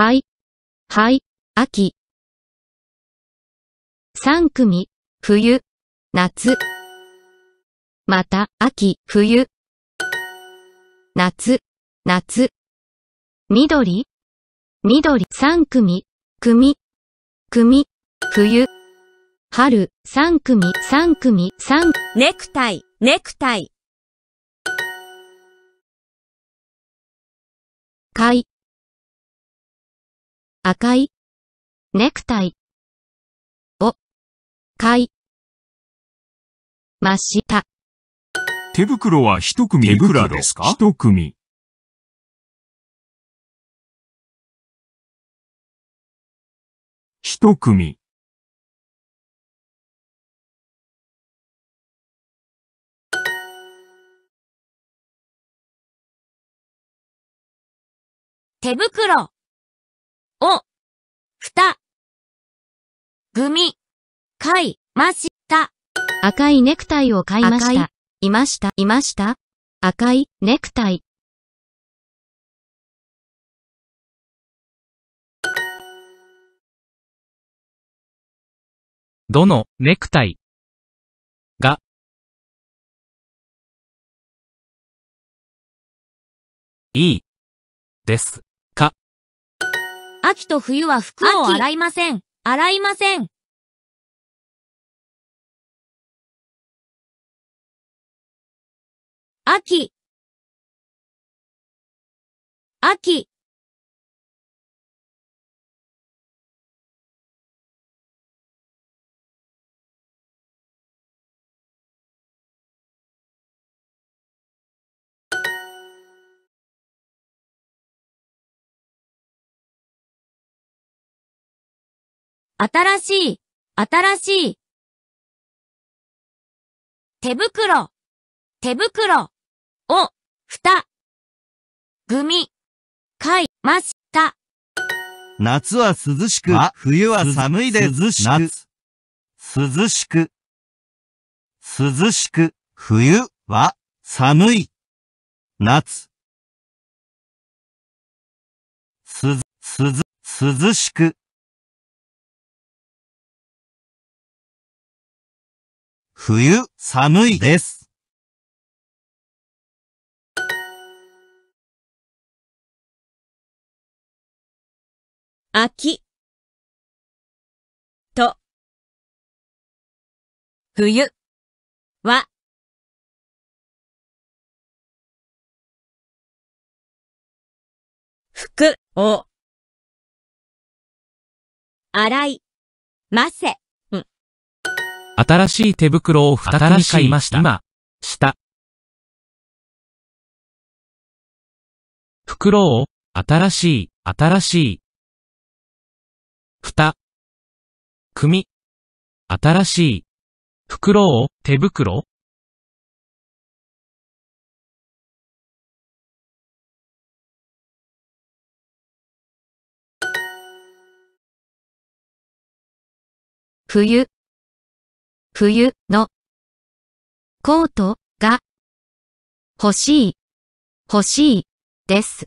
はい、はい、秋。三組、冬、夏。また、秋、冬。夏、夏。緑、緑、三組、組、組、冬。春、三組、三組、三。ネクタイ、ネクタイ。赤い、ネクタイ、お、買い、ました。手袋は一組いくらですか一組。一組。手袋。を、ふた、ぐみ、かいました。赤いネクタイを買いました。いました、いました。赤いネクタイ。どのネクタイがいいです秋と冬は服を洗いません。洗いません。秋。秋。新しい、新しい。手袋、手袋を、ふた、ミ。買いました。夏は涼しく、冬は寒いで涼しく、涼しく、涼しく、冬は寒い、夏。す、すず、涼しく。冬、寒いです。秋、と、冬、は、服を、洗い、ませ。新しい手袋を再び買いました。今、袋を、新しい、新しい。蓋。組。新しい。袋を、手袋冬。冬のコートが欲しい欲しいです。